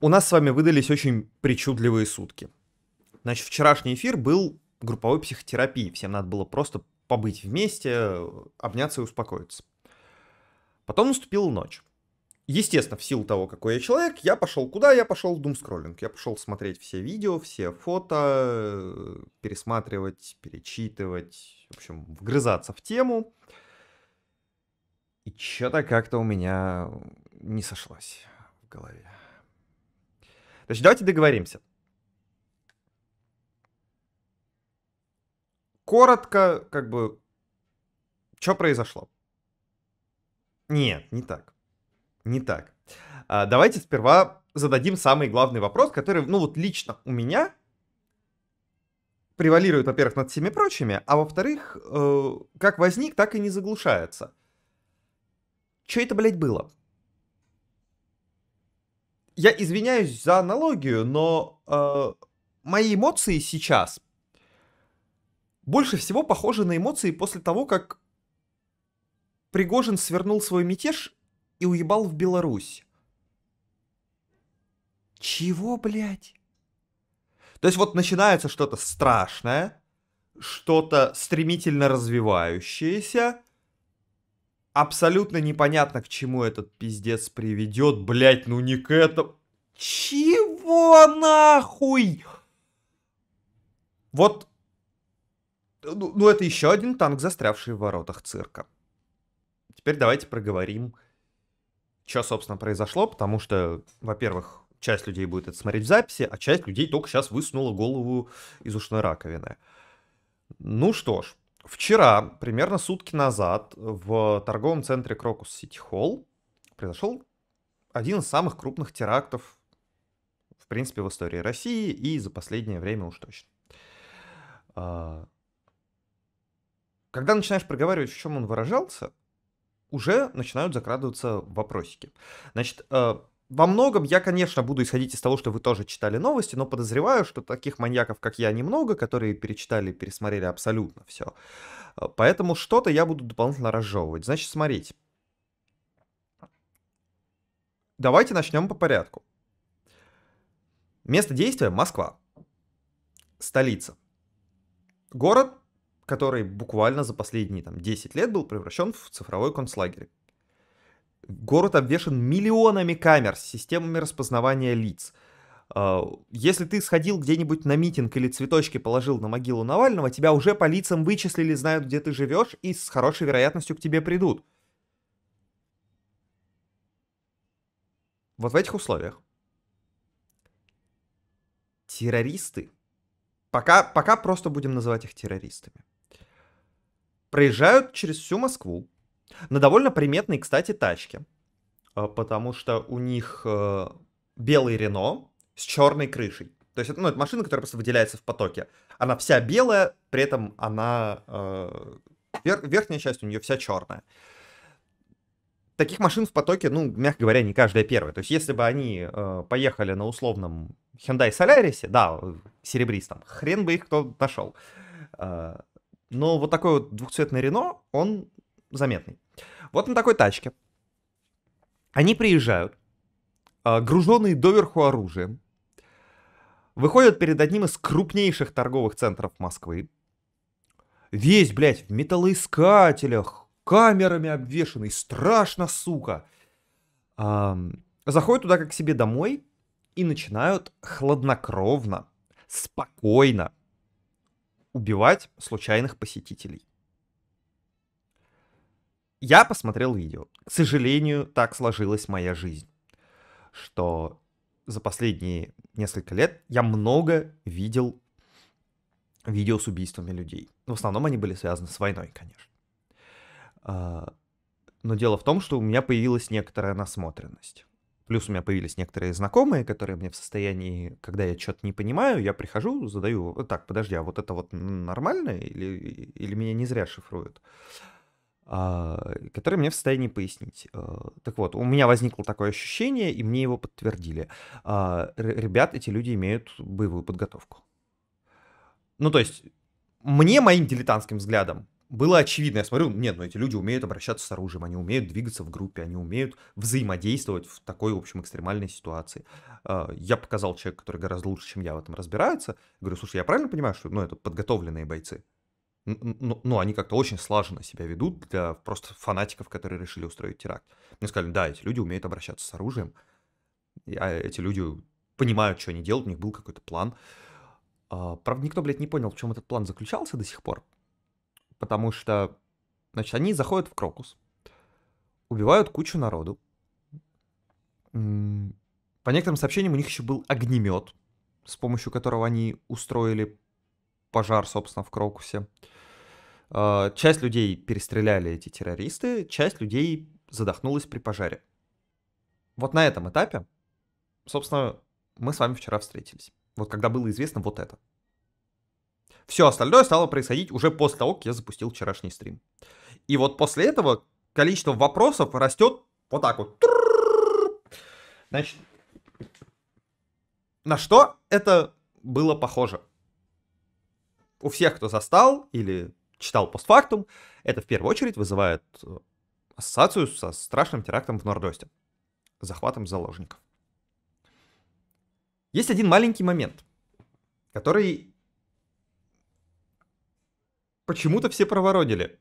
у нас с вами выдались очень причудливые сутки. Значит, вчерашний эфир был групповой психотерапии. Всем надо было просто побыть вместе, обняться и успокоиться. Потом наступила ночь. Естественно, в силу того, какой я человек, я пошел куда? Я пошел в думскроллинг. Я пошел смотреть все видео, все фото, пересматривать, перечитывать, в общем, вгрызаться в тему. И что-то как-то у меня не сошлось в голове. Значит, давайте договоримся. Коротко, как бы, что произошло? Нет, не так. Не так. А, давайте сперва зададим самый главный вопрос, который, ну вот лично у меня превалирует, во-первых, над всеми прочими, а во-вторых, э, как возник, так и не заглушается. Что это, блядь, было? я извиняюсь за аналогию, но э, мои эмоции сейчас больше всего похожи на эмоции после того, как Пригожин свернул свой мятеж и уебал в Беларусь. Чего, блядь? То есть вот начинается что-то страшное, что-то стремительно развивающееся, абсолютно непонятно, к чему этот пиздец приведет, блять, ну не к этому. Чего нахуй? Вот, ну, ну это еще один танк, застрявший в воротах цирка. Теперь давайте проговорим, что, собственно, произошло, потому что, во-первых, часть людей будет это смотреть в записи, а часть людей только сейчас высунула голову из ушной раковины. Ну что ж, вчера, примерно сутки назад, в торговом центре Крокус Сити Холл произошел один из самых крупных терактов в принципе, в истории России и за последнее время уж точно. А, когда начинаешь проговаривать, в чем он выражался, уже начинают закрадываться вопросики. Значит, а, во многом я, конечно, буду исходить из того, что вы тоже читали новости, но подозреваю, что таких маньяков, как я, немного, которые перечитали, пересмотрели абсолютно все. А, поэтому что-то я буду дополнительно разжевывать. Значит, смотрите. Давайте начнем по порядку. Место действия – Москва. Столица. Город, который буквально за последние там, 10 лет был превращен в цифровой концлагерь. Город обвешен миллионами камер с системами распознавания лиц. А, если ты сходил где-нибудь на митинг или цветочки положил на могилу Навального, тебя уже по лицам вычислили, знают, где ты живешь, и с хорошей вероятностью к тебе придут. Вот в этих условиях террористы, пока, пока просто будем называть их террористами, проезжают через всю Москву на довольно приметной, кстати, тачке, э, потому что у них э, белый Рено с черной крышей. То есть это, ну, это машина, которая просто выделяется в потоке. Она вся белая, при этом она... Э, вер, верхняя часть у нее вся черная. Э, таких машин в потоке, ну, мягко говоря, не каждая первая. То есть, если бы они э, поехали на условном Hyundai Solaris, да, серебристом, хрен бы их кто нашел. Э, но вот такой вот двухцветный Рено, он заметный. Вот на такой тачке. Они приезжают, э, груженные доверху оружием, выходят перед одним из крупнейших торговых центров Москвы. Весь, блядь, в металлоискателях, камерами обвешенный страшно, сука. А, заходят туда как к себе домой и начинают хладнокровно, спокойно убивать случайных посетителей. Я посмотрел видео. К сожалению, так сложилась моя жизнь, что за последние несколько лет я много видел видео с убийствами людей. В основном они были связаны с войной, конечно. А, но дело в том, что у меня появилась некоторая насмотренность. Плюс у меня появились некоторые знакомые, которые мне в состоянии, когда я что-то не понимаю, я прихожу, задаю, «Э, так, подожди, а вот это вот нормально или, или меня не зря шифруют? А, которые мне в состоянии пояснить. А, так вот, у меня возникло такое ощущение, и мне его подтвердили. А, ребят, эти люди имеют боевую подготовку. Ну, то есть, мне моим дилетантским взглядом было очевидно, я смотрю, нет, но ну, эти люди умеют обращаться с оружием, они умеют двигаться в группе, они умеют взаимодействовать в такой, в общем, экстремальной ситуации. А, я показал человеку, который гораздо лучше, чем я в этом разбирается, говорю, слушай, я правильно понимаю, что, ну, это подготовленные бойцы? Ну, ну, они как-то очень слаженно себя ведут для просто фанатиков, которые решили устроить теракт. Мне сказали, да, эти люди умеют обращаться с оружием, а эти люди понимают, что они делают, у них был какой-то план. А, правда, никто, блядь, не понял, в чем этот план заключался до сих пор потому что, значит, они заходят в Крокус, убивают кучу народу. По некоторым сообщениям у них еще был огнемет, с помощью которого они устроили пожар, собственно, в Крокусе. А, часть людей перестреляли эти террористы, часть людей задохнулась при пожаре. Вот на этом этапе, собственно, мы с вами вчера встретились. Вот когда было известно вот это. Все остальное стало происходить уже после того, как я запустил вчерашний стрим. И вот после этого количество вопросов растет вот так вот. Значит, на что это было похоже? У всех, кто застал или читал постфактум, это в первую очередь вызывает э, ассоциацию со страшным терактом в Нордосте. Захватом заложников. Есть один маленький момент, который почему-то все проворонили.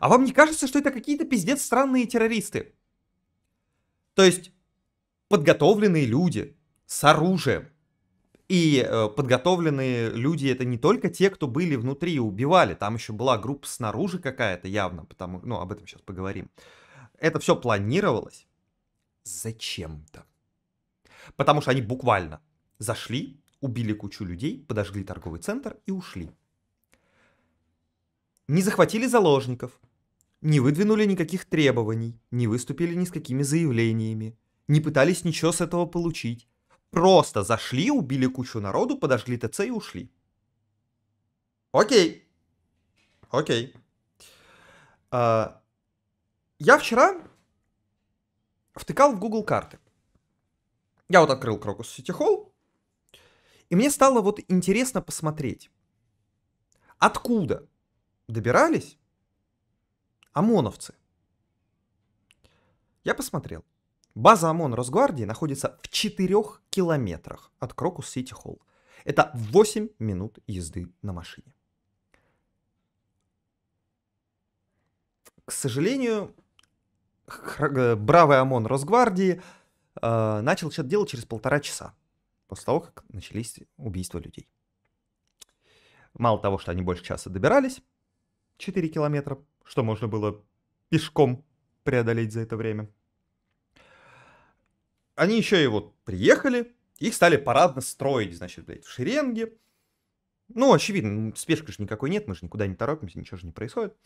А вам не кажется, что это какие-то пиздец странные террористы? То есть подготовленные люди с оружием. И э, подготовленные люди это не только те, кто были внутри и убивали, там еще была группа снаружи какая-то явно, потому ну об этом сейчас поговорим. Это все планировалось зачем-то. Потому что они буквально зашли, убили кучу людей, подожгли торговый центр и ушли не захватили заложников, не выдвинули никаких требований, не выступили ни с какими заявлениями, не пытались ничего с этого получить. Просто зашли, убили кучу народу, подожгли ТЦ и ушли. Окей. Окей. А, я вчера втыкал в Google карты. Я вот открыл Крокус Сити Холл, и мне стало вот интересно посмотреть, откуда добирались ОМОНовцы. Я посмотрел. База ОМОН Росгвардии находится в 4 километрах от Крокус-Сити-Холл. Это 8 минут езды на машине. К сожалению, э, бравый ОМОН Росгвардии э, начал что-то делать через полтора часа после того, как начались убийства людей. Мало того, что они больше часа добирались, 4 километра, что можно было пешком преодолеть за это время. Они еще и вот приехали, их стали парадно строить, значит, блядь, в шеренге. Ну, очевидно, ну, спешки же никакой нет, мы же никуда не торопимся, ничего же не происходит.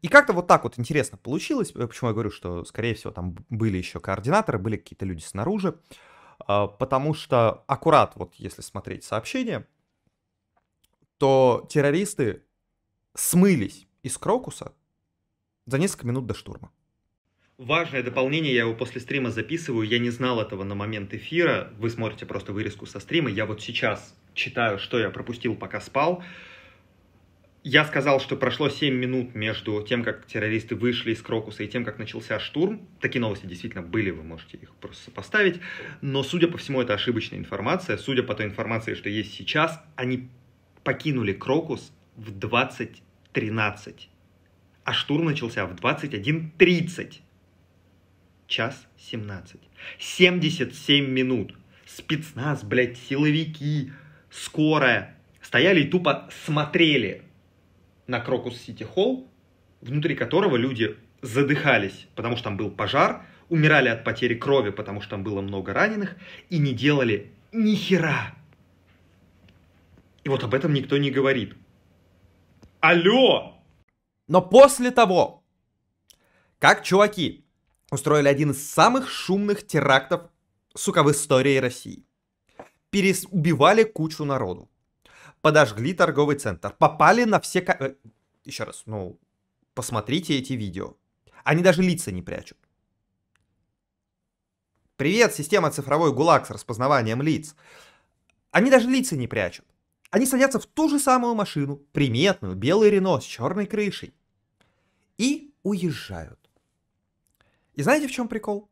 И как-то вот так вот интересно получилось. Э, почему я говорю, что, скорее всего, там были еще координаторы, были какие-то люди снаружи. А, потому что аккурат, вот если смотреть сообщение, то террористы смылись из Крокуса за несколько минут до штурма. Важное дополнение, я его после стрима записываю, я не знал этого на момент эфира, вы смотрите просто вырезку со стрима, я вот сейчас читаю, что я пропустил, пока спал. Я сказал, что прошло 7 минут между тем, как террористы вышли из Крокуса и тем, как начался штурм. Такие новости действительно были, вы можете их просто сопоставить. Но, судя по всему, это ошибочная информация. Судя по той информации, что есть сейчас, они покинули Крокус в 20 13. А штурм начался в 21.30. Час 17. 77 минут. Спецназ, блядь, силовики, скорая. Стояли и тупо смотрели на Крокус Сити Холл, внутри которого люди задыхались, потому что там был пожар, умирали от потери крови, потому что там было много раненых, и не делали ни хера. И вот об этом никто не говорит. Алло! Но после того, как чуваки устроили один из самых шумных терактов, сука, в истории России, переубивали кучу народу, подожгли торговый центр, попали на все... Ко... Э, Еще раз, ну, посмотрите эти видео. Они даже лица не прячут. Привет, система цифровой ГУЛАГ с распознаванием лиц. Они даже лица не прячут. Они садятся в ту же самую машину, приметную, белый Рено с черной крышей. И уезжают. И знаете, в чем прикол?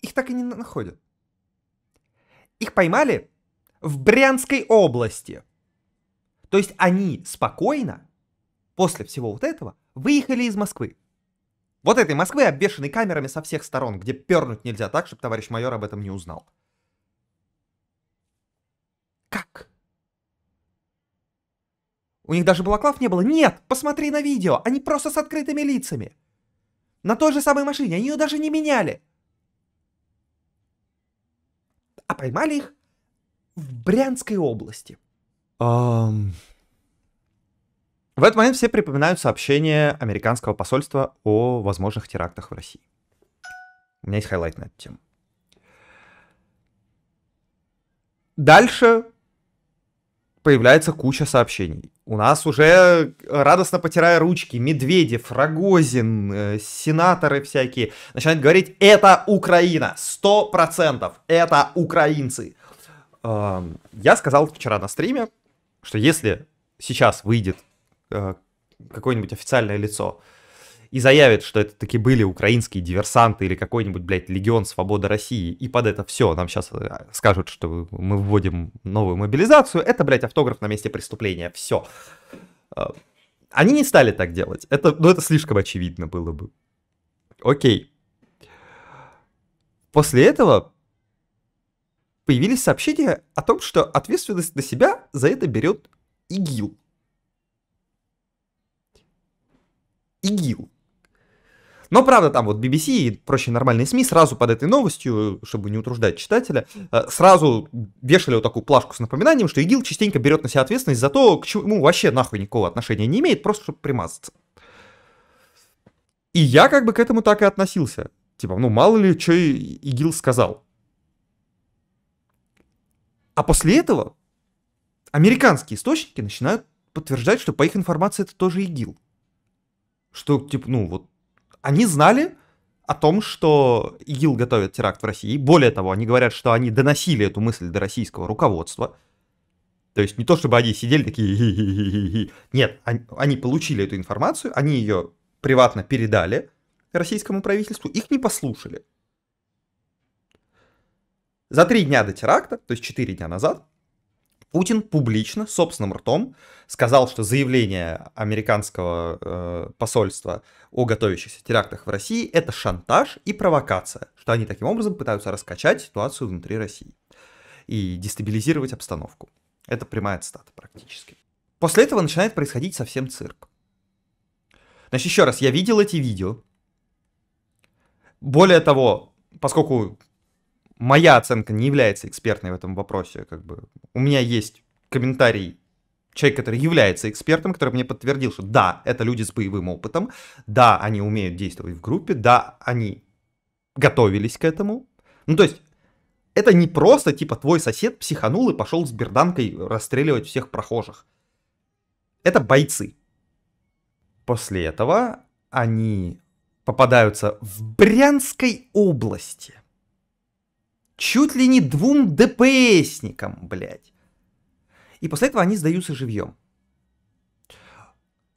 Их так и не находят. Их поймали в Брянской области. То есть они спокойно, после всего вот этого, выехали из Москвы. Вот этой Москвы, обвешанной камерами со всех сторон, где пернуть нельзя так, чтобы товарищ майор об этом не узнал. Как? У них даже балаклав не было? Нет! Посмотри на видео! Они просто с открытыми лицами! На той же самой машине! Они ее даже не меняли! А поймали их в Брянской области. Um... В этот момент все припоминают сообщение американского посольства о возможных терактах в России. У меня есть хайлайт на эту тему. Дальше появляется куча сообщений. У нас уже, э, радостно потирая ручки, Медведев, Рогозин, э, сенаторы всякие начинают говорить, это Украина, 100%, это украинцы. Э, я сказал вчера на стриме, что если сейчас выйдет э, какое-нибудь официальное лицо, э, и заявит, что это таки были украинские диверсанты или какой-нибудь, блядь, легион свободы России, и под это все нам сейчас э, скажут, что мы вводим новую мобилизацию, это, блядь, автограф на месте преступления, все. А, они не стали так делать, это, ну это слишком очевидно было бы. Окей. После этого появились сообщения о том, что ответственность на себя за это берет ИГИЛ. ИГИЛ. Но, правда, там вот BBC и прочие нормальные СМИ сразу под этой новостью, чтобы не утруждать читателя, э, сразу вешали вот такую плашку с напоминанием, что ИГИЛ частенько берет на себя ответственность за то, к чему ну, вообще нахуй никакого отношения не имеет, просто чтобы примазаться. И я как бы к этому так и относился. Типа, ну мало ли, что ИГИЛ сказал. А после этого американские источники начинают подтверждать, что по их информации это тоже ИГИЛ. Что, типа, ну вот они знали о том, что ИГИЛ готовит теракт в России. Более того, они говорят, что они доносили эту мысль до российского руководства. То есть не то, чтобы они сидели такие... Нет, они получили эту информацию, они ее приватно передали российскому правительству, их не послушали. За три дня до теракта, то есть четыре дня назад, Путин публично, собственным ртом, сказал, что заявление американского э, посольства о готовящихся терактах в России это шантаж и провокация, что они таким образом пытаются раскачать ситуацию внутри России и дестабилизировать обстановку. Это прямая цитата практически. После этого начинает происходить совсем цирк. Значит, еще раз, я видел эти видео. Более того, поскольку моя оценка не является экспертной в этом вопросе. Как бы. У меня есть комментарий человек, который является экспертом, который мне подтвердил, что да, это люди с боевым опытом, да, они умеют действовать в группе, да, они готовились к этому. Ну, то есть, это не просто, типа, твой сосед психанул и пошел с берданкой расстреливать всех прохожих. Это бойцы. После этого они попадаются в Брянской области – чуть ли не двум ДПСникам, блядь. И после этого они сдаются живьем.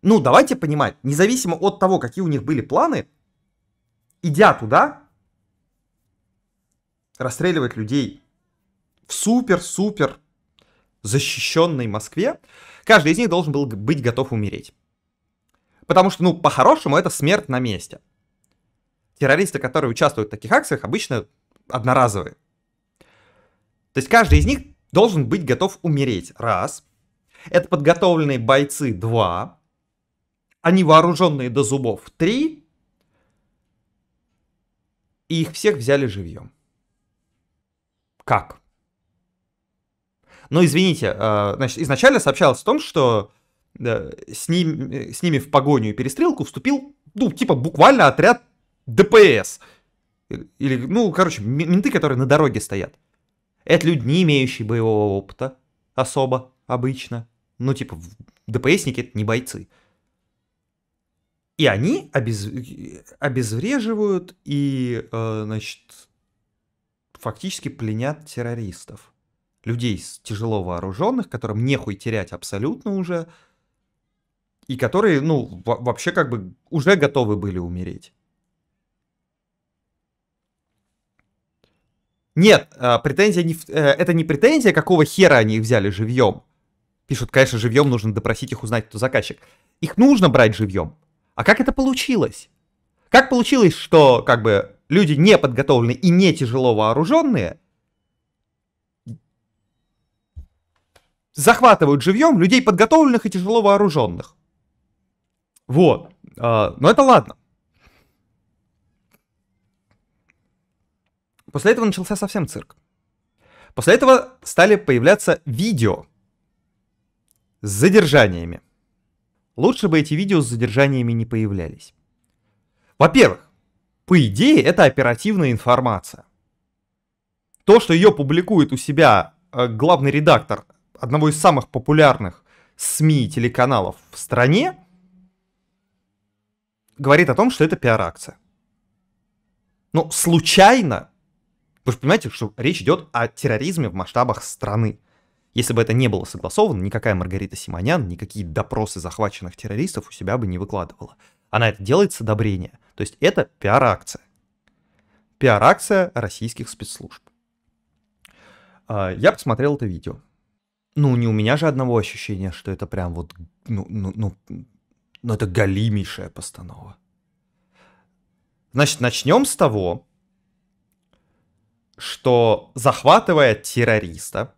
Ну, давайте понимать, независимо от того, какие у них были планы, идя туда, расстреливать людей в супер-супер защищенной Москве, каждый из них должен был быть готов умереть. Потому что, ну, по-хорошему, это смерть на месте. Террористы, которые участвуют в таких акциях, обычно одноразовые. То есть каждый из них должен быть готов умереть. Раз. Это подготовленные бойцы. Два. Они вооруженные до зубов. Три. И их всех взяли живьем. Как? Ну, извините, э, значит, изначально сообщалось о том, что с, ним, с ними в погоню и перестрелку вступил, ну, типа, буквально отряд ДПС. Или, ну, короче, менты, которые на дороге стоят. Это люди, не имеющие боевого опыта особо, обычно. Ну, типа, ДПСники — это не бойцы. И они обез... обезвреживают и, э, значит, фактически пленят террористов. Людей тяжело вооруженных, которым нехуй терять абсолютно уже, и которые, ну, вообще как бы уже готовы были умереть. Нет, э, претензия не... Э, это не претензия, какого хера они их взяли живьем. Пишут, конечно, живьем нужно допросить их, узнать, кто заказчик. Их нужно брать живьем. А как это получилось? Как получилось, что как бы люди не подготовленные и не тяжело вооруженные захватывают живьем людей подготовленных и тяжело вооруженных? Вот. Э, но это ладно. После этого начался совсем цирк. После этого стали появляться видео с задержаниями. Лучше бы эти видео с задержаниями не появлялись. Во-первых, по идее, это оперативная информация. То, что ее публикует у себя э, главный редактор одного из самых популярных СМИ и телеканалов в стране, говорит о том, что это пиар-акция. Но ну, случайно вы же понимаете, что речь идет о терроризме в масштабах страны. Если бы это не было согласовано, никакая Маргарита Симонян никакие допросы захваченных террористов у себя бы не выкладывала. Она это делает с одобрения. То есть это пиар-акция. Пиар-акция российских спецслужб. А, я посмотрел это видео. Ну, не у меня же одного ощущения, что это прям вот, ну, ну, ну, ну это галимейшая постанова. Значит, начнем с того, что захватывая террориста,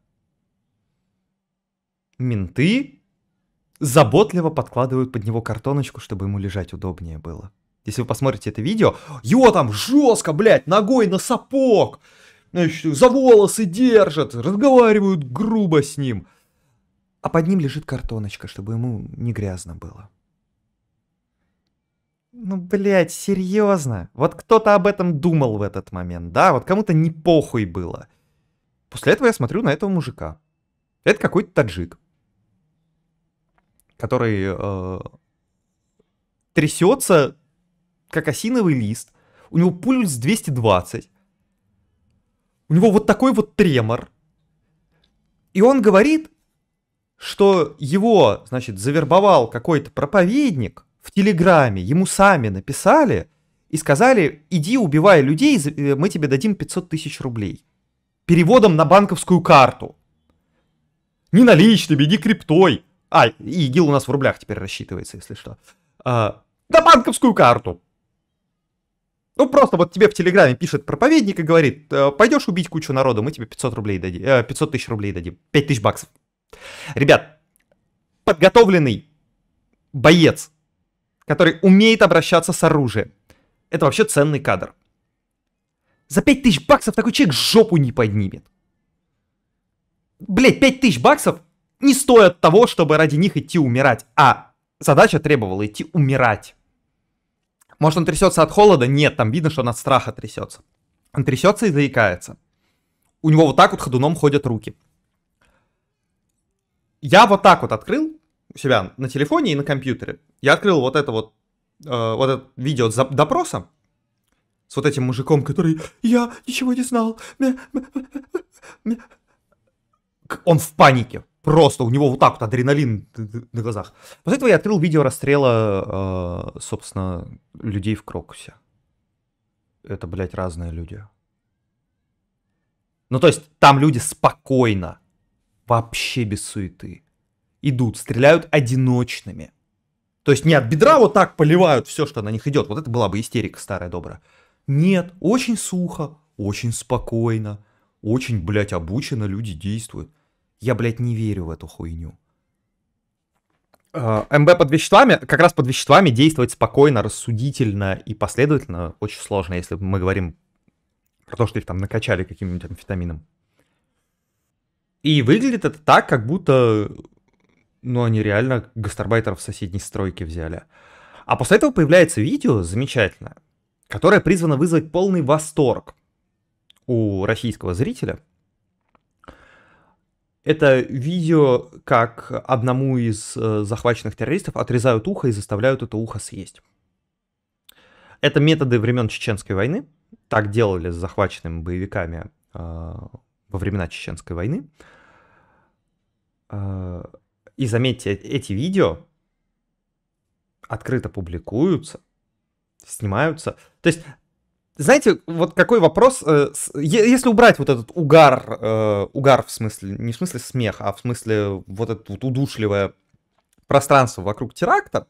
менты заботливо подкладывают под него картоночку, чтобы ему лежать удобнее было. Если вы посмотрите это видео, его там жестко, блядь, ногой на сапог, значит, за волосы держат, разговаривают грубо с ним. А под ним лежит картоночка, чтобы ему не грязно было. Ну, блядь, серьезно. Вот кто-то об этом думал в этот момент, да? Вот кому-то не похуй было. После этого я смотрю на этого мужика. Это какой-то таджик, который э, трясется, как осиновый лист. У него пульс 220. У него вот такой вот тремор. И он говорит, что его, значит, завербовал какой-то проповедник – в Телеграме, ему сами написали и сказали, иди убивай людей, э, мы тебе дадим 500 тысяч рублей. Переводом на банковскую карту. Не наличными, не криптой. А, и ИГИЛ у нас в рублях теперь рассчитывается, если что. А, на банковскую карту. Ну, просто вот тебе в Телеграме пишет проповедник и говорит, «Э, пойдешь убить кучу народу, мы тебе 500 рублей дадим, 500 э, тысяч рублей дадим, 5 тысяч баксов. Ребят, подготовленный боец который умеет обращаться с оружием. Это вообще ценный кадр. За 5000 баксов такой человек жопу не поднимет. Блять, 5000 баксов не стоят того, чтобы ради них идти умирать. А задача требовала идти умирать. Может, он трясется от холода? Нет, там видно, что он от страха трясется. Он трясется и заикается. У него вот так вот ходуном ходят руки. Я вот так вот открыл у себя на телефоне и на компьютере. Я открыл вот это вот, э, вот это видео с допросом с вот этим мужиком, который «Я ничего не знал». Он в панике. Просто у него вот так вот адреналин на глазах. После этого я открыл видео расстрела, э, собственно, людей в Крокусе. Это, блядь, разные люди. Ну, то есть, там люди спокойно, вообще без суеты идут, стреляют одиночными. То есть не от бедра вот так поливают все, что на них идет. Вот это была бы истерика старая добра, Нет, очень сухо, очень спокойно, очень, блядь, обучено люди действуют. Я, блядь, не верю в эту хуйню. Э, МБ под веществами, как раз под веществами действовать спокойно, рассудительно и последовательно очень сложно, если мы говорим про то, что их там накачали каким-нибудь амфетамином. И выглядит это так, как будто ну, они реально гастарбайтеров в соседней стройке взяли. А после этого появляется видео замечательное, которое призвано вызвать полный восторг у российского зрителя. Это видео, как одному из э, захваченных террористов отрезают ухо и заставляют это ухо съесть. Это методы времен Чеченской войны. Так делали с захваченными боевиками э, во времена Чеченской войны. Э, и заметьте, эти видео открыто публикуются, снимаются. То есть, знаете, вот какой вопрос, э, с, если убрать вот этот угар, э, угар в смысле, не в смысле смех, а в смысле вот это вот удушливое пространство вокруг теракта,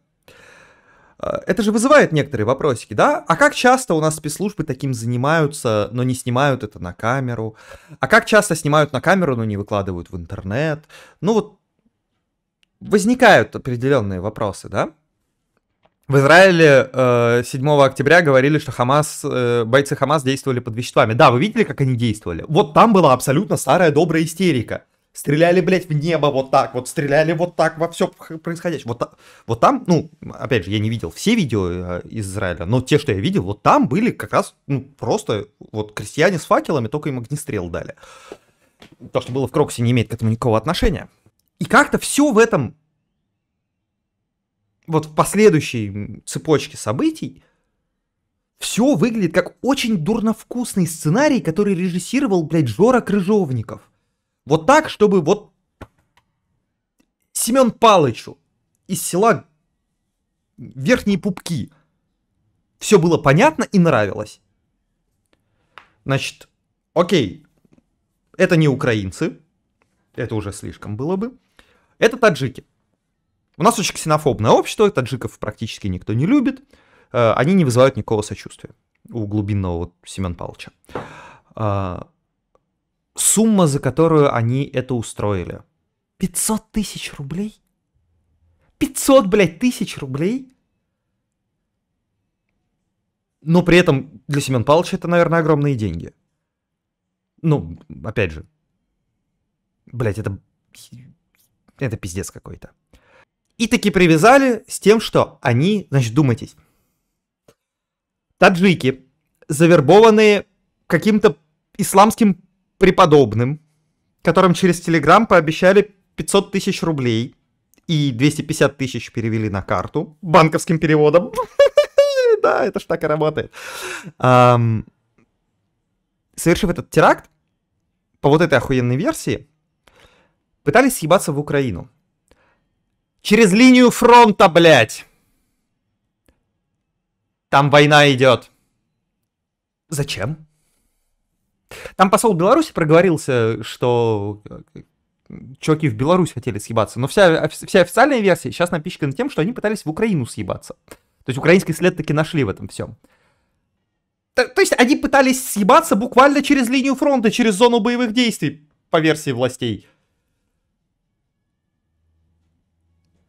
э, это же вызывает некоторые вопросики, да? А как часто у нас спецслужбы таким занимаются, но не снимают это на камеру? А как часто снимают на камеру, но не выкладывают в интернет? Ну вот возникают определенные вопросы, да? В Израиле э, 7 октября говорили, что Хамас, э, бойцы Хамас действовали под веществами. Да, вы видели, как они действовали? Вот там была абсолютно старая добрая истерика. Стреляли, блядь, в небо вот так, вот стреляли вот так во все происходящее. Вот, вот там, ну, опять же, я не видел все видео э, из Израиля, но те, что я видел, вот там были как раз, ну, просто вот крестьяне с факелами, только им огнестрел дали. То, что было в Кроксе, не имеет к этому никакого отношения. И как-то все в этом, вот в последующей цепочке событий, все выглядит как очень дурновкусный сценарий, который режиссировал, блядь, Жора Крыжовников. Вот так, чтобы вот Семен Палычу из села Верхние Пупки все было понятно и нравилось. Значит, окей, это не украинцы, это уже слишком было бы. Это таджики. У нас очень ксенофобное общество, таджиков практически никто не любит, э, они не вызывают никакого сочувствия у глубинного вот Семен Павловича. Э, сумма, за которую они это устроили. 500 тысяч рублей? 500, блядь, тысяч рублей? Но при этом для Семен Павловича это, наверное, огромные деньги. Ну, опять же. Блять, это это пиздец какой-то. И таки привязали с тем, что они, значит, думайтесь. Таджики, завербованные каким-то исламским преподобным, которым через Телеграм пообещали 500 тысяч рублей и 250 тысяч перевели на карту банковским переводом. Да, это ж так и работает. Совершив этот теракт, по вот этой охуенной версии, пытались съебаться в Украину. Через линию фронта, блядь! Там война идет. Зачем? Там посол Беларуси проговорился, что э, чуваки в Беларусь хотели съебаться. Но вся, вся официальная версия сейчас напичкана тем, что они пытались в Украину съебаться. То есть украинский след таки нашли в этом всем. То, то есть они пытались съебаться буквально через линию фронта, через зону боевых действий, по версии властей.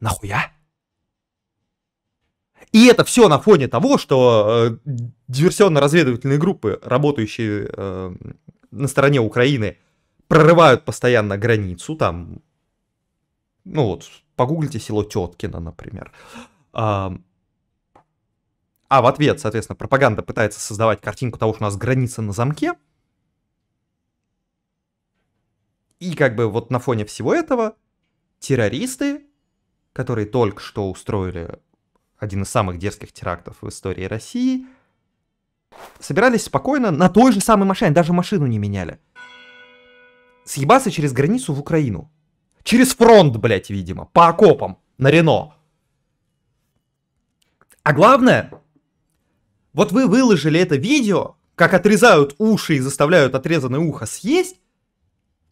Нахуя? И это все на фоне того, что э, диверсионно-разведывательные группы, работающие э, на стороне Украины, прорывают постоянно границу, там, ну вот, погуглите село Теткино, например. А, а в ответ, соответственно, пропаганда пытается создавать картинку того, что у нас граница на замке. И как бы вот на фоне всего этого террористы которые только что устроили один из самых дерзких терактов в истории России, собирались спокойно на той же самой машине, даже машину не меняли. Съебаться через границу в Украину. Через фронт, блядь, видимо, по окопам, на Рено. А главное, вот вы выложили это видео, как отрезают уши и заставляют отрезанное ухо съесть,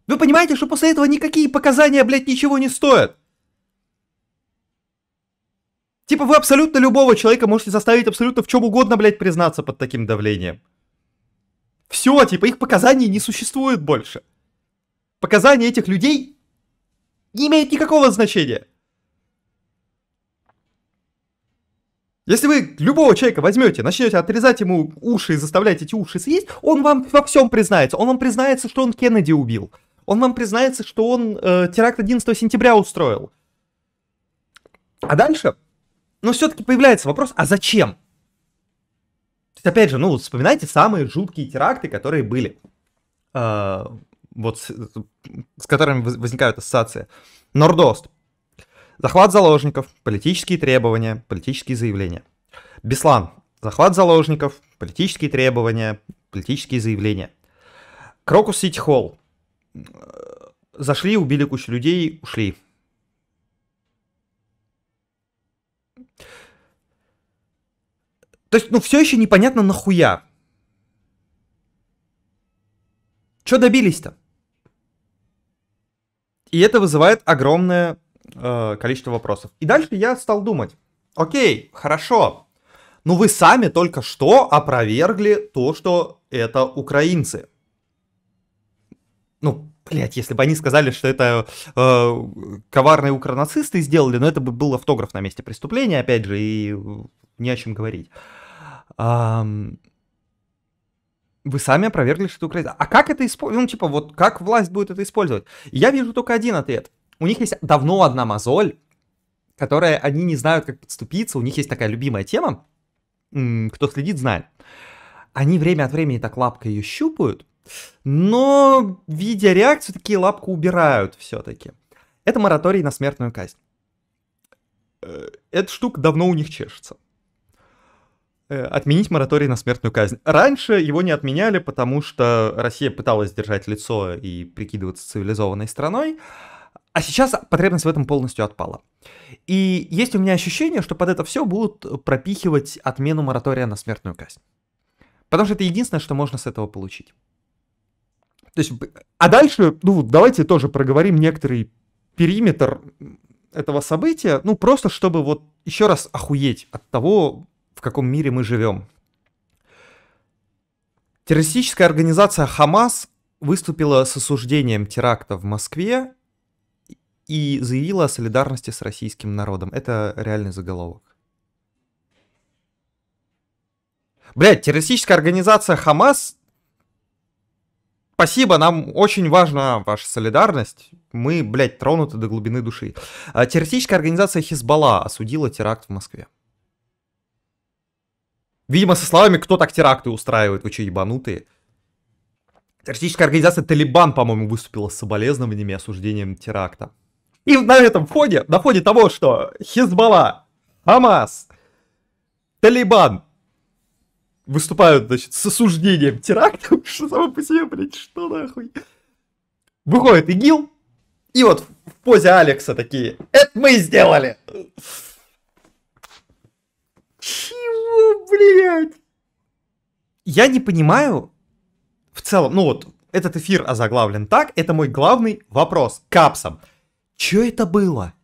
вы понимаете, что после этого никакие показания, блядь, ничего не стоят. Типа вы абсолютно любого человека можете заставить абсолютно в чем угодно, блядь, признаться под таким давлением. Все, типа их показаний не существует больше. Показания этих людей не имеют никакого значения. Если вы любого человека возьмете, начнете отрезать ему уши и заставлять эти уши съесть, он вам во всем признается. Он вам признается, что он Кеннеди убил. Он вам признается, что он э, теракт 11 сентября устроил. А дальше но все-таки появляется вопрос, а зачем? То есть, опять же, ну, вспоминайте самые жуткие теракты, которые были, э, вот с, с которыми возникают ассоциации. Нордост. Захват заложников, политические требования, политические заявления. Беслан. Захват заложников, политические требования, политические заявления. Крокус Сити Холл. Э, зашли, убили кучу людей, ушли. То есть, ну, все еще непонятно нахуя. Что добились-то? И это вызывает огромное э, количество вопросов. И дальше я стал думать. Окей, хорошо. Но ну, вы сами только что опровергли то, что это украинцы. Ну, блядь, если бы они сказали, что это э, коварные укранацисты сделали, но это бы был автограф на месте преступления, опять же, и не о чем говорить вы сами опровергли, что это Украина. А как это использовать? Ну, типа, вот как власть будет это использовать? Я вижу только один ответ. У них есть давно одна мозоль, которая они не знают, как подступиться. У них есть такая любимая тема. Кто следит, знает. Они время от времени так лапкой ее щупают, но, видя реакцию, такие лапку убирают все-таки. Это мораторий на смертную казнь. Э, эта штука давно у них чешется. Э, отменить мораторий на смертную казнь. Раньше его не отменяли, потому что Россия пыталась держать лицо и прикидываться цивилизованной страной, а сейчас потребность в этом полностью отпала. И есть у меня ощущение, что под это все будут пропихивать отмену моратория на смертную казнь. Потому что это единственное, что можно с этого получить. То есть, а дальше, ну, давайте тоже проговорим некоторый периметр этого события, ну, просто чтобы вот еще раз охуеть от того, в каком мире мы живем. Террористическая организация «Хамас» выступила с осуждением теракта в Москве и заявила о солидарности с российским народом. Это реальный заголовок. Блять, террористическая организация Хамас. Спасибо, нам очень важна ваша солидарность. Мы, блядь, тронуты до глубины души. А террористическая организация Хизбалла осудила теракт в Москве. Видимо, со словами, кто так теракты устраивает, вы что, ебанутые? Террористическая организация «Талибан», по-моему, выступила с соболезнованиями и осуждением теракта. И на этом фоне, на фоне того, что Хизбалла, Хамас, Талибан выступают, значит, с осуждением теракта, что само по себе, блядь, что нахуй? Выходит ИГИЛ, и вот в позе Алекса такие, это мы сделали! Чё? Какого, блядь? Я не понимаю в целом, ну вот, этот эфир озаглавлен так, это мой главный вопрос капсом. Чё это было?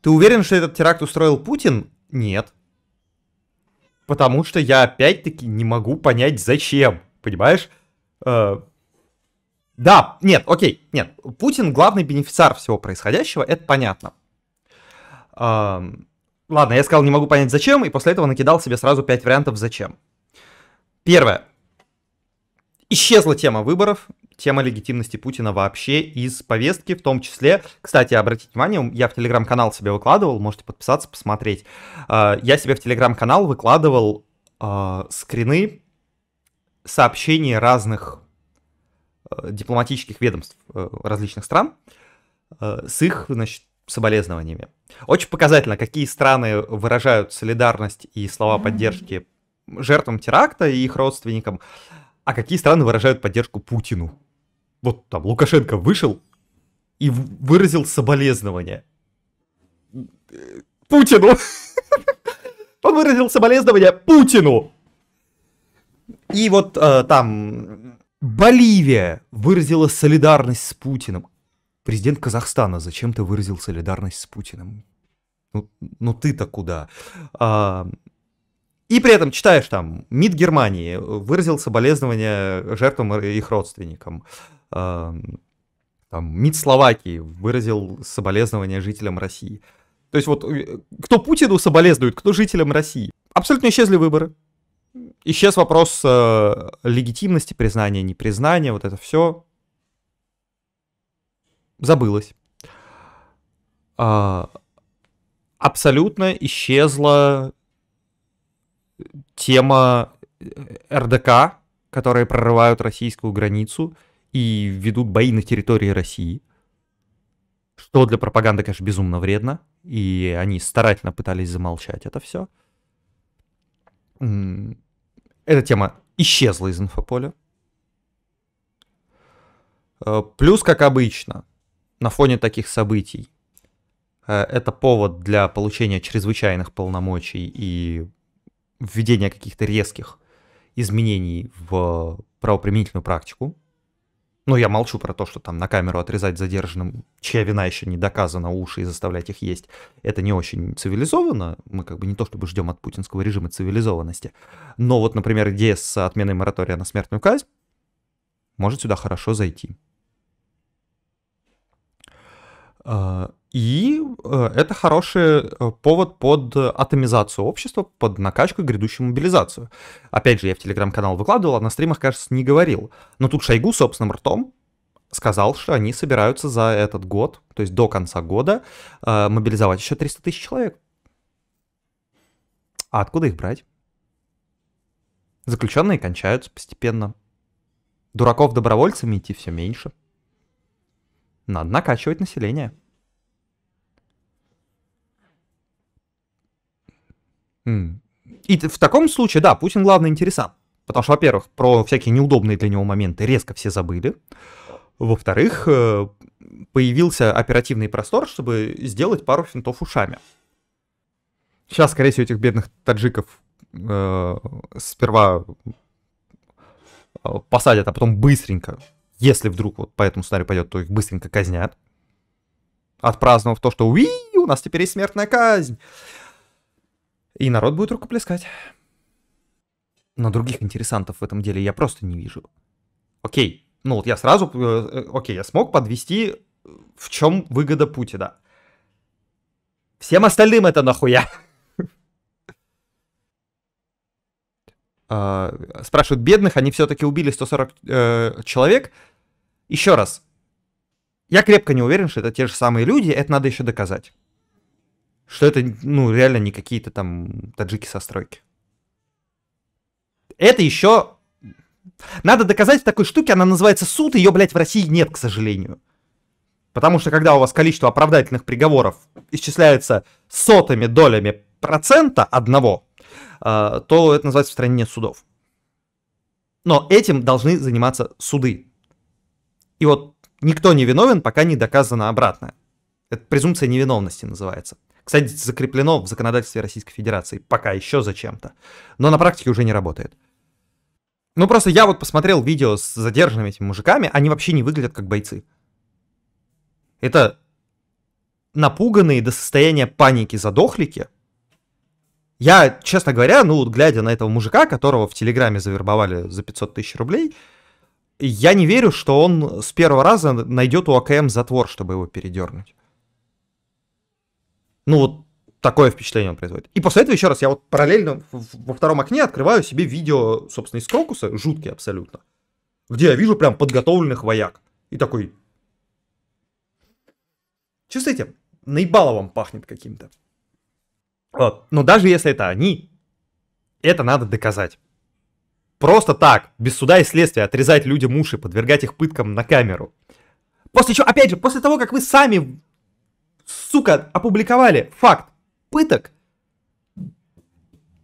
Ты уверен, что этот теракт устроил Путин? Нет. Потому что я опять-таки не могу понять, зачем. Понимаешь? Э, да, нет, окей, нет. Путин главный бенефициар всего происходящего, это понятно. Ладно, я сказал, не могу понять зачем, и после этого накидал себе сразу пять вариантов зачем. Первое. Исчезла тема выборов, тема легитимности Путина вообще из повестки, в том числе, кстати, обратите внимание, я в телеграм-канал себе выкладывал, можете подписаться, посмотреть. А, я себе в телеграм-канал выкладывал а, скрины сообщений разных э, дипломатических ведомств э, различных стран э, с их, значит, соболезнованиями. Очень показательно, какие страны выражают солидарность и слова поддержки жертвам теракта и их родственникам, а какие страны выражают поддержку Путину. Вот там Лукашенко вышел и выразил соболезнования. Путину! Он выразил соболезнования Путину! И вот э, там Боливия выразила солидарность с Путиным президент Казахстана зачем-то выразил солидарность с Путиным. Ну, ну ты-то куда? А, и при этом читаешь там, МИД Германии выразил соболезнования жертвам и их родственникам. А, там, МИД Словакии выразил соболезнования жителям России. То есть вот э, кто Путину соболезнует, кто жителям России. Абсолютно исчезли выборы. Исчез вопрос э, легитимности признания, непризнания, вот это все забылось. А, абсолютно исчезла тема э, РДК, которые прорывают российскую границу и ведут бои на территории России, что для пропаганды, конечно, безумно вредно, и они старательно пытались замолчать это все. Эта тема исчезла из инфополя. Э, плюс, как обычно, на фоне таких событий. Э, это повод для получения чрезвычайных полномочий и введения каких-то резких изменений в правоприменительную практику. Но я молчу про то, что там на камеру отрезать задержанным, чья вина еще не доказана, уши и заставлять их есть. Это не очень цивилизованно. Мы как бы не то чтобы ждем от путинского режима цивилизованности. Но вот, например, идея с отменой моратория на смертную казнь может сюда хорошо зайти. А, и э, это хороший э, повод под атомизацию общества, под накачку и грядущую мобилизацию. Опять же, я в телеграм-канал выкладывал, а на стримах, кажется, не говорил. Но тут Шойгу собственным ртом сказал, что они собираются за этот год, то есть до конца года, э, мобилизовать еще 300 тысяч человек. А откуда их брать? Заключенные кончаются постепенно. Дураков добровольцами идти все меньше. Надо накачивать население. И в таком случае, да, Путин главный интересант. Потому что, во-первых, про всякие неудобные для него моменты резко все забыли. Во-вторых, э, появился оперативный простор, чтобы сделать пару финтов ушами. Сейчас, скорее всего, этих бедных таджиков э, сперва э, посадят, а потом быстренько если вдруг вот по этому сценарию пойдет, то их быстренько казнят. Отпраздновав то, что уи, у нас теперь есть смертная казнь. И народ будет рукоплескать. Но других интересантов в этом деле я просто не вижу. Окей, ну вот я сразу, э, э, окей, я смог подвести, э, в чем выгода Путина. Всем остальным это нахуя. Э, спрашивают бедных, они все-таки убили 140 э, человек. Еще раз, я крепко не уверен, что это те же самые люди, это надо еще доказать. Что это, ну, реально не какие-то там таджики со стройки. Это еще... Надо доказать в такой штуке, она называется суд, ее, блядь, в России нет, к сожалению. Потому что когда у вас количество оправдательных приговоров исчисляется сотыми долями процента одного, а, то это называется в стране нет судов. Но этим должны заниматься суды. И вот никто не виновен, пока не доказано обратное. Это презумпция невиновности называется. Кстати, закреплено в законодательстве Российской Федерации. Пока еще зачем-то. Но на практике уже не работает. Ну просто я вот посмотрел видео с задержанными этими мужиками, они вообще не выглядят как бойцы. Это напуганные до состояния паники задохлики, я, честно говоря, ну, глядя на этого мужика, которого в Телеграме завербовали за 500 тысяч рублей, я не верю, что он с первого раза найдет у АКМ затвор, чтобы его передернуть. Ну, вот такое впечатление он производит. И после этого, еще раз, я вот параллельно во втором окне открываю себе видео, собственно, из Крокуса, жуткие абсолютно, где я вижу прям подготовленных вояк. И такой... Чувствуете? Наебаловым пахнет каким-то. Вот. Но даже если это они, это надо доказать. Просто так, без суда и следствия, отрезать людям уши, подвергать их пыткам на камеру. После чего, опять же, после того, как вы сами, сука, опубликовали факт пыток,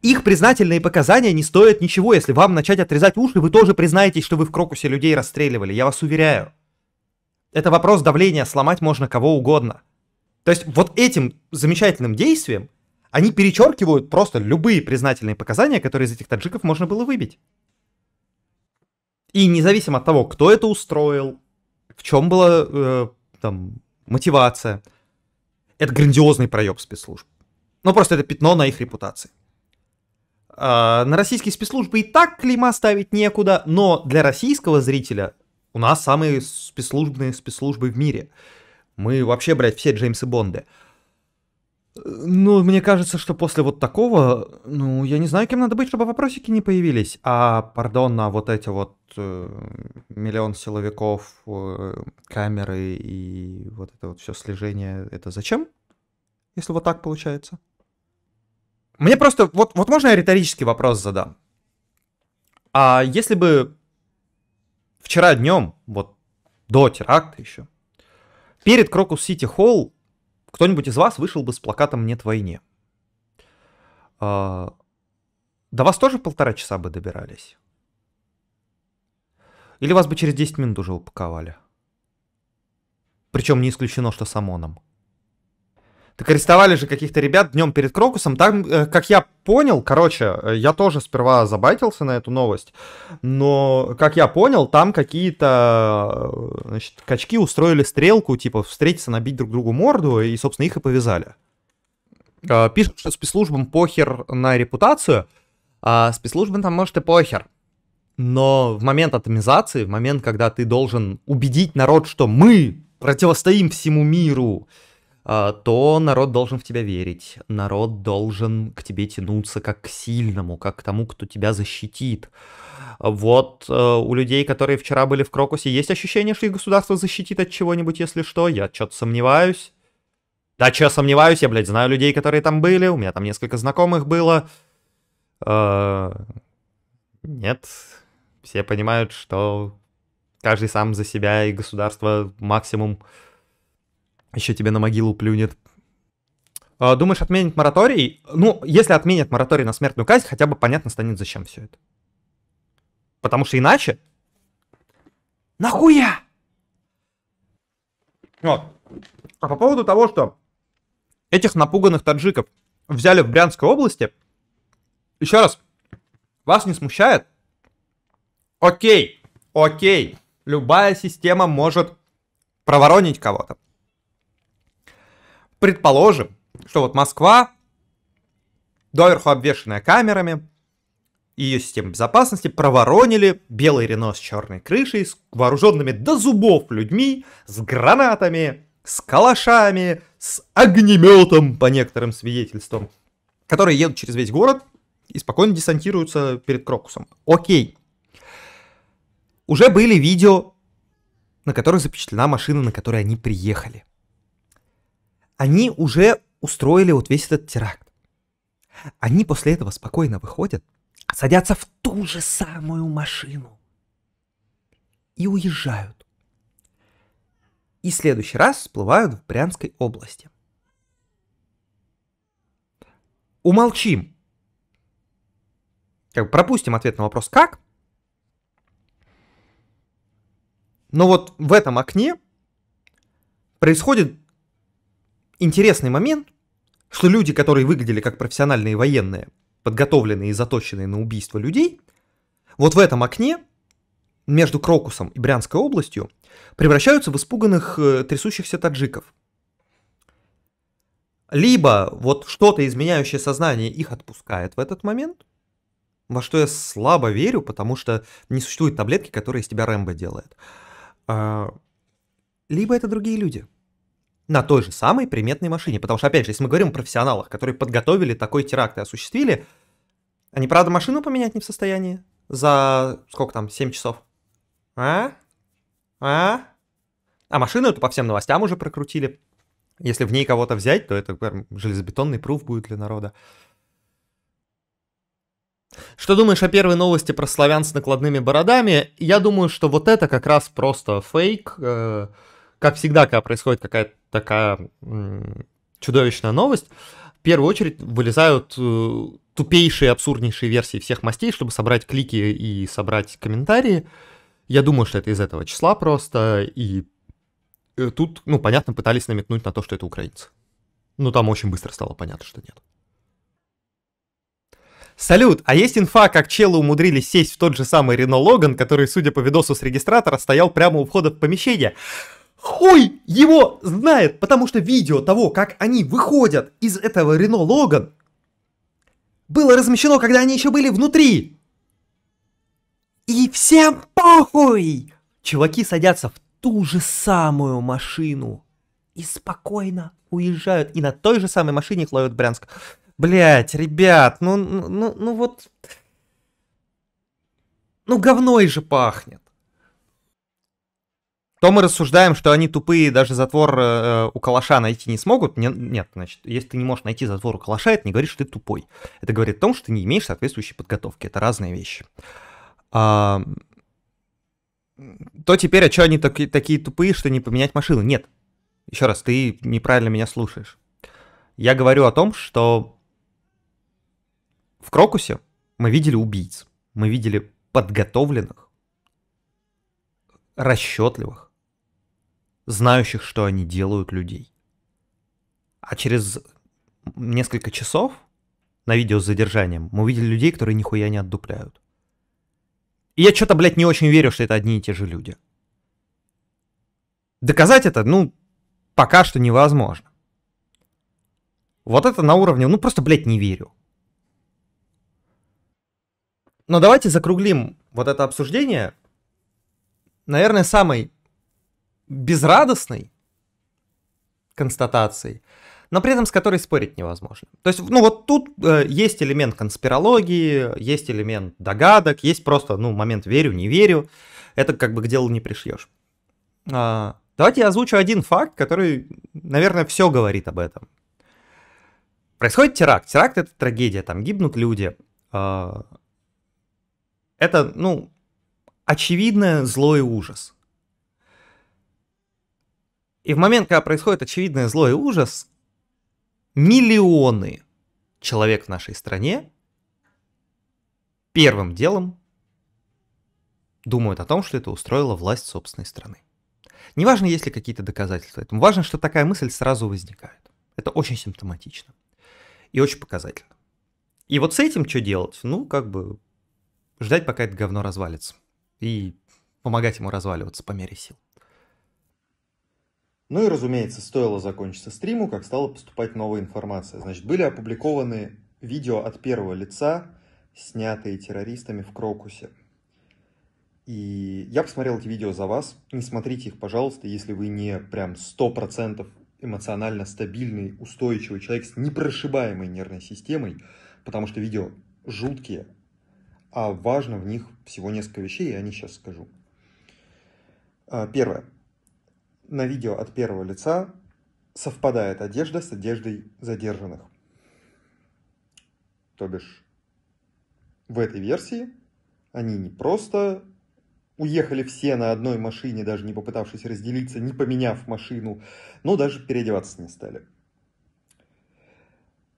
их признательные показания не стоят ничего. Если вам начать отрезать уши, вы тоже признаетесь, что вы в крокусе людей расстреливали, я вас уверяю. Это вопрос давления, сломать можно кого угодно. То есть вот этим замечательным действием они перечеркивают просто любые признательные показания, которые из этих таджиков можно было выбить. И независимо от того, кто это устроил, в чем была э, там мотивация, это грандиозный проеб спецслужб. Ну, просто это пятно на их репутации. А, на российские спецслужбы и так клейма ставить некуда, но для российского зрителя у нас самые спецслужбные спецслужбы в мире. Мы вообще, блядь, все Джеймсы Бонды. Ну, мне кажется, что после вот такого, ну, я не знаю, кем надо быть, чтобы вопросики не появились. А, пардон, на вот эти вот э, миллион силовиков, э, камеры и вот это вот все слежение, это зачем? Если вот так получается. Мне просто, вот, вот можно я риторический вопрос задам? А если бы вчера днем, вот до теракта еще, перед Крокус Сити Холл кто-нибудь из вас вышел бы с плакатом «Нет войне». А, до вас тоже полтора часа бы добирались? Или вас бы через 10 минут уже упаковали? Причем не исключено, что с ОМОНом. Так арестовали же каких-то ребят днем перед Крокусом. Там, э, как я понял, короче, э, я тоже сперва забайтился на эту новость, но, как я понял, там какие-то, э, значит, качки устроили стрелку, типа, встретиться, набить друг другу морду, и, собственно, их и повязали. Пишут, что спецслужбам похер на репутацию, а спецслужбам там, может, и похер. Но в момент атомизации, в момент, когда ты должен убедить народ, что мы противостоим всему миру, а, то народ должен в тебя верить, народ должен к тебе тянуться как к сильному, как к тому, кто тебя защитит. Вот э, у людей, которые вчера были в Крокусе, есть ощущение, что их государство защитит от чего-нибудь, если что? Я что-то сомневаюсь. Да что сомневаюсь, я, блядь, знаю людей, которые там были, у меня там несколько знакомых было. Э, нет, все понимают, что каждый сам за себя и государство максимум еще тебе на могилу плюнет. А, думаешь, отменят мораторий? Ну, если отменят мораторий на смертную казнь, хотя бы понятно станет, зачем все это. Потому что иначе... Нахуя? Вот. А по поводу того, что этих напуганных таджиков взяли в Брянской области, еще раз, вас не смущает? Окей, окей, любая система может проворонить кого-то предположим, что вот Москва, доверху обвешенная камерами, ее системы безопасности проворонили белый Рено с черной крышей, с вооруженными до зубов людьми, с гранатами, с калашами, с огнеметом, по некоторым свидетельствам, которые едут через весь город и спокойно десантируются перед Крокусом. Окей. Уже были видео, на которых запечатлена машина, на которой они приехали они уже устроили вот весь этот теракт. Они после этого спокойно выходят, садятся в ту же самую машину и уезжают. И в следующий раз всплывают в Брянской области. Умолчим. Как бы пропустим ответ на вопрос «как?», Но вот в этом окне происходит интересный момент, что люди, которые выглядели как профессиональные военные, подготовленные и заточенные на убийство людей, вот в этом окне между Крокусом и Брянской областью превращаются в испуганных э, трясущихся таджиков. Либо вот что-то изменяющее сознание их отпускает в этот момент, во что я слабо верю, потому что не существует таблетки, которая из тебя Рэмбо делает. А, либо это другие люди – на той же самой приметной машине. Потому что, опять же, если мы говорим о профессионалах, которые подготовили такой теракт и осуществили, они, правда, машину поменять не в состоянии за сколько там, 7 часов? А? А? А машину эту по всем новостям уже прокрутили. Если в ней кого-то взять, то это железобетонный пруф будет для народа. Что думаешь о первой новости про славян с накладными бородами? Я думаю, что вот это как раз просто фейк. Э, как всегда, когда происходит какая-то такая чудовищная новость. В первую очередь вылезают э, тупейшие, абсурднейшие версии всех мастей, чтобы собрать клики и собрать комментарии. Я думаю, что это из этого числа просто, и э, тут, ну, понятно, пытались намекнуть на то, что это украинцы. Но ну, там очень быстро стало понятно, что нет. Салют, а есть инфа, как челы умудрились сесть в тот же самый Рено Логан, который, судя по видосу с регистратора, стоял прямо у входа в помещение? Хуй его знает, потому что видео того, как они выходят из этого Рено Логан, было размещено, когда они еще были внутри. И всем похуй! Чуваки садятся в ту же самую машину и спокойно уезжают. И на той же самой машине их ловят Брянск. Блять, ребят, ну, ну, ну, ну вот... Ну говной же пахнет то мы рассуждаем, что они тупые, даже затвор э, э, у калаша найти не смогут. Не, нет, значит, если ты не можешь найти затвор у калаша, это не говорит, что ты тупой. Это говорит о том, что ты не имеешь соответствующей подготовки. Это разные вещи. А, то теперь, а что они таки, такие тупые, что не поменять машину? Нет. Еще раз, ты неправильно меня слушаешь. Я говорю о том, что в Крокусе мы видели убийц. Мы видели подготовленных, расчетливых, знающих, что они делают людей. А через несколько часов на видео с задержанием мы увидели людей, которые нихуя не отдупляют. И я что-то, блядь, не очень верю, что это одни и те же люди. Доказать это, ну, пока что невозможно. Вот это на уровне, ну, просто, блядь, не верю. Но давайте закруглим вот это обсуждение, наверное, самой безрадостной констатацией, но при этом с которой спорить невозможно. То есть, ну вот тут э, есть элемент конспирологии, есть элемент догадок, есть просто, ну, момент верю, не верю. Это как бы к делу не пришьешь. А, давайте я озвучу один факт, который, наверное, все говорит об этом. Происходит теракт. Теракт это трагедия, там гибнут люди. А, это, ну, очевидное зло и ужас. И в момент, когда происходит очевидное зло и ужас, миллионы человек в нашей стране первым делом думают о том, что это устроила власть собственной страны. Неважно, есть ли какие-то доказательства этому. Важно, что такая мысль сразу возникает. Это очень симптоматично и очень показательно. И вот с этим что делать? Ну, как бы ждать, пока это говно развалится. И помогать ему разваливаться по мере сил. Ну и, разумеется, стоило закончиться стриму, как стала поступать новая информация. Значит, были опубликованы видео от первого лица, снятые террористами в Крокусе. И я посмотрел эти видео за вас. Не смотрите их, пожалуйста, если вы не прям 100% эмоционально стабильный, устойчивый человек с непрошибаемой нервной системой, потому что видео жуткие, а важно в них всего несколько вещей, я не сейчас скажу. А, первое на видео от первого лица совпадает одежда с одеждой задержанных. То бишь, в этой версии они не просто уехали все на одной машине, даже не попытавшись разделиться, не поменяв машину, но даже переодеваться не стали.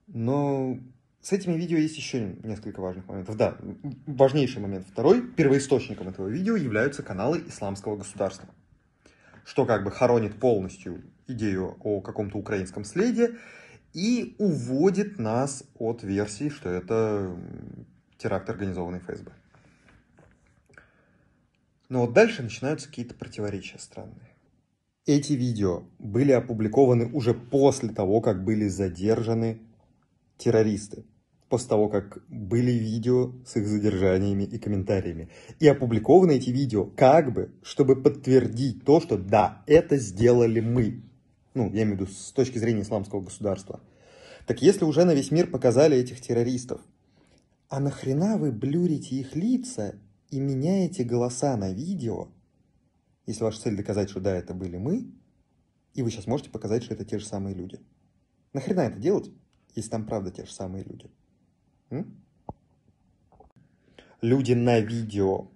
Но с этими видео есть еще несколько важных моментов. Да, важнейший момент второй. Первоисточником этого видео являются каналы Исламского государства что как бы хоронит полностью идею о каком-то украинском следе и уводит нас от версии, что это теракт, организованный ФСБ. Но вот дальше начинаются какие-то противоречия странные. Эти видео были опубликованы уже после того, как были задержаны террористы после того, как были видео с их задержаниями и комментариями. И опубликованы эти видео как бы, чтобы подтвердить то, что да, это сделали мы. Ну, я имею в виду с точки зрения исламского государства. Так если уже на весь мир показали этих террористов, а нахрена вы блюрите их лица и меняете голоса на видео, если ваша цель доказать, что да, это были мы, и вы сейчас можете показать, что это те же самые люди. Нахрена это делать, если там правда те же самые люди? Люди на видео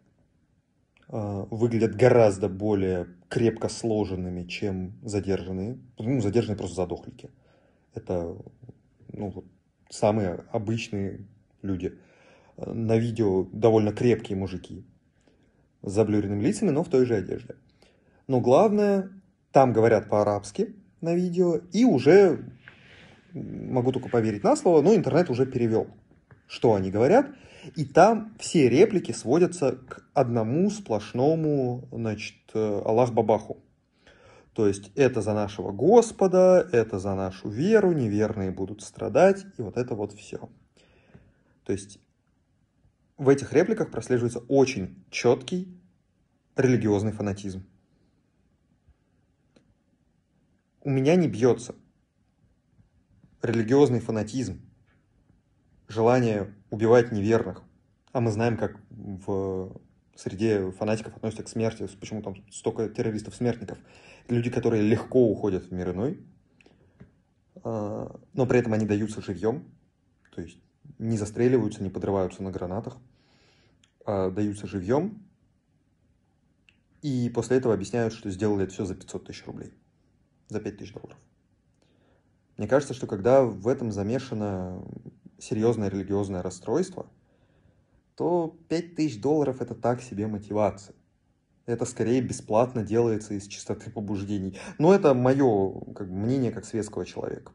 а, выглядят гораздо более крепко сложенными, чем задержанные. Ну, задержанные просто задохлики. Это ну, самые обычные люди. На видео довольно крепкие мужики с заблюренными лицами, но в той же одежде. Но главное, там говорят по-арабски на видео, и уже, могу только поверить на слово, но интернет уже перевел что они говорят, и там все реплики сводятся к одному сплошному, значит, э, Аллах Бабаху. То есть это за нашего Господа, это за нашу веру, неверные будут страдать, и вот это вот все. То есть в этих репликах прослеживается очень четкий религиозный фанатизм. У меня не бьется религиозный фанатизм, желание убивать неверных. А мы знаем, как в среде фанатиков относятся к смерти, почему там столько террористов-смертников. Люди, которые легко уходят в мир иной, а, но при этом они даются живьем, то есть не застреливаются, не подрываются на гранатах, а даются живьем, и после этого объясняют, что сделали это все за 500 тысяч рублей, за 5 тысяч долларов. Мне кажется, что когда в этом замешана серьезное религиозное расстройство, то 5000 долларов это так себе мотивация. Это скорее бесплатно делается из чистоты побуждений. Но это мое как бы, мнение как светского человека.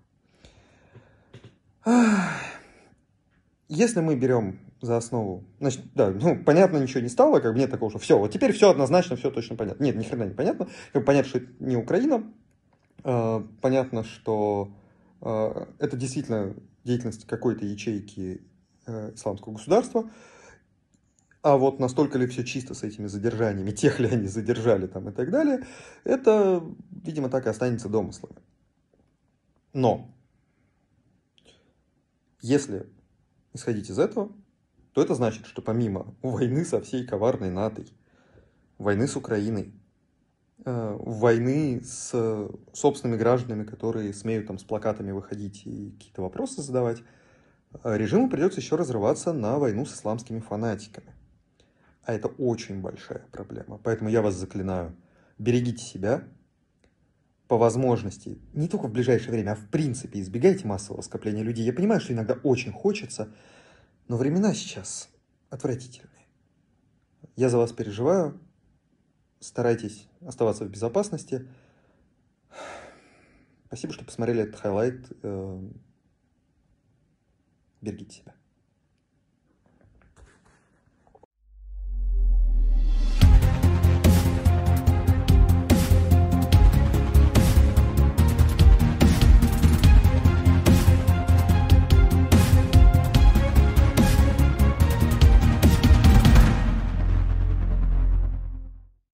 Если мы берем за основу, значит, да, ну, понятно, ничего не стало, как бы нет такого, что все, вот теперь все однозначно, все точно понятно. Нет, ни хрена не понятно. Как бы понятно, что это не Украина, а, понятно, что а, это действительно деятельности какой-то ячейки э, исламского государства. А вот настолько ли все чисто с этими задержаниями, тех ли они задержали там и так далее, это, видимо, так и останется домыслами. Но если исходить из этого, то это значит, что помимо войны со всей коварной НАТО, войны с Украиной, Э, войны с э, собственными гражданами, которые смеют там с плакатами выходить и какие-то вопросы задавать, э, режиму придется еще разрываться на войну с исламскими фанатиками. А это очень большая проблема. Поэтому я вас заклинаю, берегите себя, по возможности, не только в ближайшее время, а в принципе избегайте массового скопления людей. Я понимаю, что иногда очень хочется, но времена сейчас отвратительные. Я за вас переживаю, старайтесь оставаться в безопасности. Спасибо, что посмотрели этот хайлайт. Эм, берегите себя.